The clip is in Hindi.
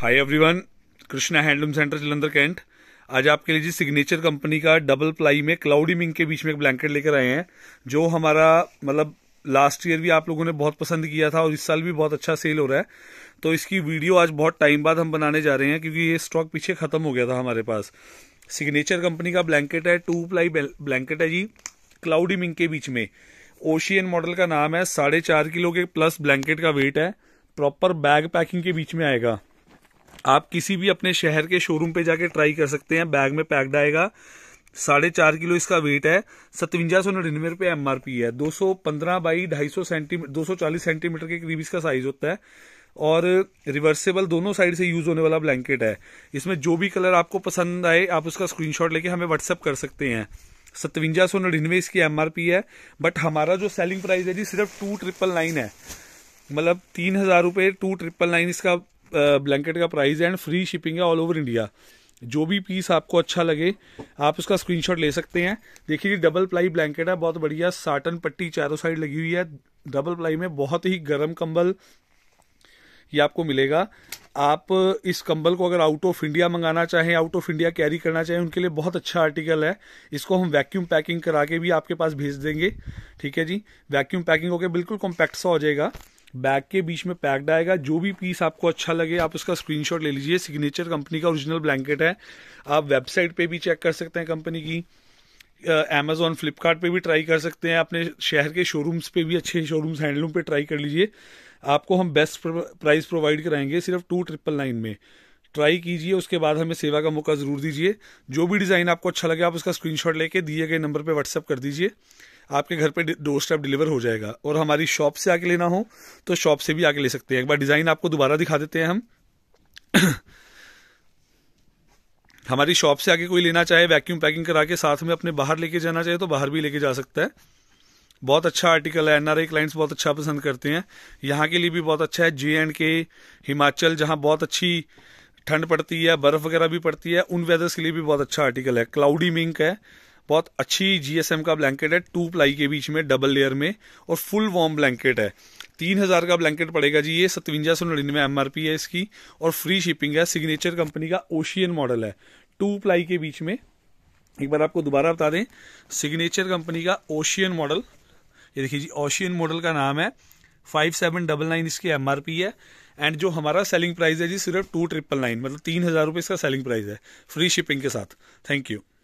हाय everyone Krishna handloom centre Jalandhar cantt आज आपके लिए जी सिग्नेचर कंपनी का डबल प्लाई में क्लाउडी मिंग के बीच में एक ब्लैंकेट लेकर आए हैं जो हमारा मतलब लास्ट ईयर भी आप लोगों ने बहुत पसंद किया था और इस साल भी बहुत अच्छा सेल हो रहा है तो इसकी वीडियो आज बहुत टाइम बाद हम बनाने जा रहे हैं क्योंकि ये स्टॉक पीछे ख़त्म हो गया था हमारे पास सिग्नेचर कंपनी का ब्लैंकेट है टू प्लाई ब्लैंकेट है जी क्लाउडी मिंग के बीच में ओशियन मॉडल का नाम है साढ़े चार किलो के प्लस ब्लैंकेट का वेट है प्रॉपर बैग पैकिंग के बीच में आएगा आप किसी भी अपने शहर के शोरूम पे जाके ट्राई कर सकते हैं बैग में पैक्ड आएगा साढ़े चार किलो इसका वेट है सतवंजा सौ नड़िन्नवे रुपये एम है दो सौ पंद्रह बाई ढाई सौ सेंटीमीटर दो सौ चालीस सेंटीमीटर के करीब इसका साइज होता है और रिवर्सेबल दोनों साइड से यूज होने वाला ब्लैंकेट है इसमें जो भी कलर आपको पसंद आए आप उसका स्क्रीनशॉट लेके हमें व्हाट्सअप कर सकते हैं सतवंजा सौ नड़िन्नवे इसकी एम आर पी है बट हमारा जो सेलिंग प्राइस है जी सिर्फ टू ट्रिपल नाइन है मतलब तीन हजार रुपये टू ट्रिपल नाइन इसका ब्लैंकेट का प्राइस एंड फ्री शिपिंग है ऑल ओवर इंडिया जो भी पीस आपको अच्छा लगे आप उसका स्क्रीनशॉट ले सकते हैं देखिए ये डबल प्लाई ब्लैंकेट है बहुत बढ़िया साटन पट्टी चारों साइड लगी हुई है डबल प्लाई में बहुत ही गर्म कंबल ये आपको मिलेगा आप इस कंबल को अगर आउट ऑफ इंडिया मंगाना चाहें आउट ऑफ इंडिया कैरी करना चाहें उनके लिए बहुत अच्छा आर्टिकल है इसको हम वैक्यूम पैकिंग करा के भी आपके पास भेज देंगे ठीक है जी वैक्यूम पैकिंग होकर बिल्कुल कॉम्पैक्ट सा हो जाएगा बैग के बीच में पैक्ड आएगा जो भी पीस आपको अच्छा लगे आप उसका स्क्रीनशॉट ले लीजिए सिग्नेचर कंपनी का ओरिजिनल ब्लैंकेट है आप वेबसाइट पे भी चेक कर सकते हैं कंपनी की अमेजोन फ्लिपकार्ट पे भी ट्राई कर सकते हैं अपने शहर के शोरूम्स पे भी अच्छे शोरूम्स हैंडलूम पे ट्राई कर लीजिए आपको हम बेस्ट प्राइस प्रोवाइड कराएंगे सिर्फ टू ट्रिपल नाइन में ट्राई कीजिए उसके बाद हमें सेवा का मौका ज़रूर दीजिए जो भी डिज़ाइन आपको अच्छा लगे आप उसका स्क्रीनशॉट लेके दिए गए नंबर पर व्हाट्सअप कर दीजिए आपके घर पे डोर स्टेप डिलीवर हो जाएगा और हमारी शॉप से आके लेना हो तो शॉप से भी आके ले सकते हैं एक बार डिज़ाइन आपको दोबारा दिखा देते हैं हम हमारी शॉप से आके कोई लेना चाहे वैक्यूम पैकिंग करा के साथ में अपने बाहर लेके जाना चाहे तो बाहर भी लेके जा सकता है बहुत अच्छा आर्टिकल है एनआरआई क्लाइंट्स बहुत अच्छा पसंद करते हैं यहाँ के लिए भी बहुत अच्छा है जे एंड के हिमाचल जहाँ बहुत अच्छी ठंड पड़ती है बर्फ़ वगैरह भी पड़ती है उन वेदर्स के लिए भी बहुत अच्छा आर्टिकल है क्लाउडी मिंक है बहुत अच्छी जीएसएम का ब्लैंकेट है टू प्लाई के बीच में डबल लेयर में और फुल वॉर्म ब्लैंकेट है तीन हज़ार का ब्लैंकेट पड़ेगा जी ये सतवंजा सौ नड़िनवे एम है इसकी और फ्री शिपिंग है सिग्नेचर कंपनी का ओशियन मॉडल है टू प्लाई के बीच में एक बार आपको दोबारा बता दें सिग्नेचर कंपनी का ओशियन मॉडल ये देखिए जी ओशियन मॉडल का नाम है फाइव सेवन डबल नाइन इसकी एम है एंड जो हमारा सेलिंग प्राइस है जी सिर्फ टू ट्रिपल नाइन मतलब तीन हज़ार रुपये इसका सेलिंग प्राइस है फ्री शिपिंग के साथ थैंक यू